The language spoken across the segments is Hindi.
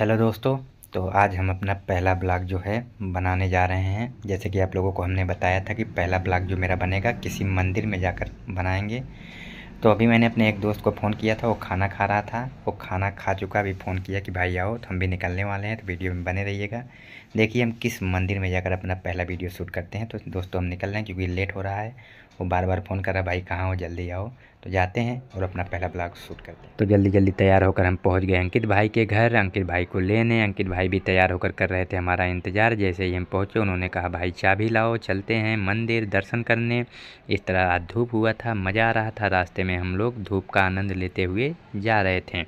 हेलो दोस्तों तो आज हम अपना पहला ब्लॉग जो है बनाने जा रहे हैं जैसे कि आप लोगों को हमने बताया था कि पहला ब्लॉग जो मेरा बनेगा किसी मंदिर में जाकर बनाएंगे तो अभी मैंने अपने एक दोस्त को फ़ोन किया था वो खाना खा रहा था वो खाना खा चुका अभी फ़ोन किया कि भाई आओ तो हम भी निकलने वाले हैं तो वीडियो में बने रहिएगा देखिए हम किस मंदिर में जाकर अपना पहला वीडियो शूट करते हैं तो दोस्तों हम निकल रहे हैं क्योंकि लेट हो रहा है वो बार बार फ़ोन कर रहा है भाई कहाँ हो जल्दी आओ तो जाते हैं और अपना पहला ब्लॉग शूट करते हैं तो जल्दी जल्दी तैयार होकर हम पहुँच गए अंकित भाई के घर अंकित भाई को लेने अंकित भाई भी तैयार होकर कर रहे थे हमारा इंतज़ार जैसे ही हम पहुँचे उन्होंने कहा भाई चाबी लाओ चलते हैं मंदिर दर्शन करने इस तरह धूप हुआ था मज़ा आ रहा था रास्ते में में हम लोग धूप का आनंद लेते हुए जा रहे थे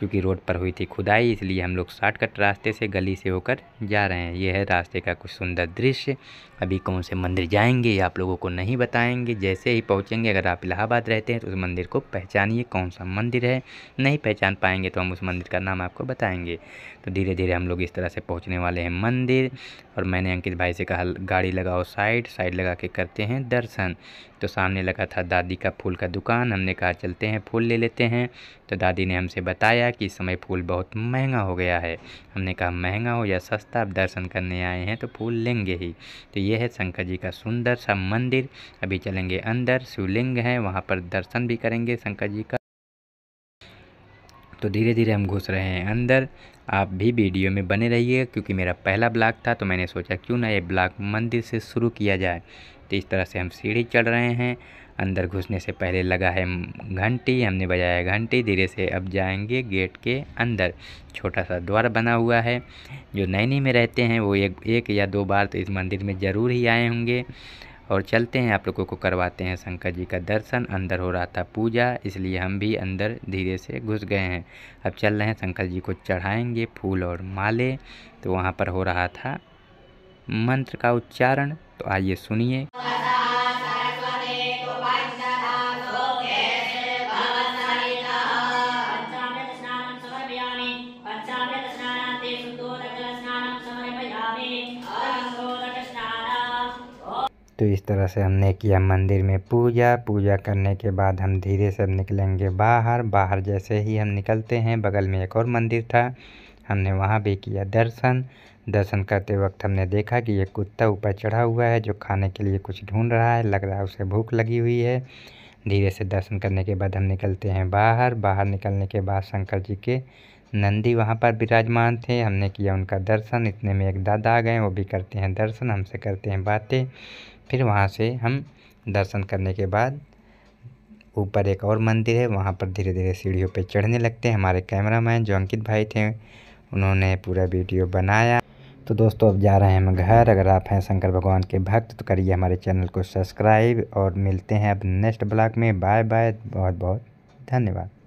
क्योंकि रोड पर हुई थी खुदाई इसलिए हम लोग शॉर्टकट रास्ते से गली से होकर जा रहे हैं यह है रास्ते का कुछ सुंदर दृश्य अभी कौन से मंदिर जाएंगे आप लोगों को नहीं बताएंगे जैसे ही पहुँचेंगे अगर आप इलाहाबाद रहते हैं तो उस मंदिर को पहचानिए कौन सा मंदिर है नहीं पहचान पाएंगे तो हम उस मंदिर का नाम आपको बताएँगे तो धीरे धीरे हम लोग इस तरह से पहुँचने वाले हैं मंदिर और मैंने अंकित भाई से कहा गाड़ी लगाओ साइड साइड लगा के करते हैं दर्शन तो सामने लगा था दादी का फूल का दुकान हमने कहा चलते हैं फूल ले लेते हैं तो दादी ने हमसे बताया बताया कि इस समय फूल बहुत महंगा हो गया है हमने कहा महंगा हो या सस्ता आप दर्शन करने आए हैं तो फूल लेंगे ही तो यह है शंकर जी का सुंदर सा मंदिर अभी चलेंगे अंदर शिवलिंग है वहाँ पर दर्शन भी करेंगे शंकर जी का तो धीरे धीरे हम घुस रहे हैं अंदर आप भी वीडियो में बने रहिए क्योंकि मेरा पहला ब्लॉग था तो मैंने सोचा क्यों ना ये ब्लॉग मंदिर से शुरू किया जाए तो इस तरह से हम सीढ़ी चढ़ रहे हैं अंदर घुसने से पहले लगा है घंटी हमने बजाया घंटी धीरे से अब जाएंगे गेट के अंदर छोटा सा द्वार बना हुआ है जो नैनी में रहते हैं वो एक एक या दो बार तो इस मंदिर में ज़रूर ही आए होंगे और चलते हैं आप लोगों को करवाते हैं शंकर जी का दर्शन अंदर हो रहा था पूजा इसलिए हम भी अंदर धीरे से घुस गए हैं अब चल रहे हैं शंकर जी को चढ़ाएंगे फूल और माले तो वहाँ पर हो रहा था मंत्र का उच्चारण तो आइए सुनिए तो इस तरह से हमने किया मंदिर में पूजा पूजा करने के बाद हम धीरे से निकलेंगे बाहर बाहर जैसे ही हम निकलते हैं बगल में एक और मंदिर था हमने वहाँ भी किया दर्शन दर्शन करते वक्त हमने देखा कि ये कुत्ता ऊपर चढ़ा हुआ है जो खाने के लिए कुछ ढूंढ रहा है लग रहा है उसे भूख लगी हुई है धीरे से दर्शन करने के बाद हम निकलते हैं बाहर बाहर निकलने के बाद शंकर जी के नंदी वहाँ पर विराजमान थे हमने किया उनका दर्शन इतने में एक दादा आ गए वो भी करते हैं दर्शन हमसे करते हैं बातें फिर वहाँ से हम दर्शन करने के बाद ऊपर एक और मंदिर है वहाँ पर धीरे धीरे सीढ़ियों पर चढ़ने लगते हैं हमारे कैमरामैन जो अंकित भाई थे उन्होंने पूरा वीडियो बनाया तो दोस्तों अब जा रहे हैं हम घर अगर आप हैं शंकर भगवान के भक्त तो करिए हमारे चैनल को सब्सक्राइब और मिलते हैं अब नेक्स्ट ब्लॉग में बाय बाय बहुत बहुत धन्यवाद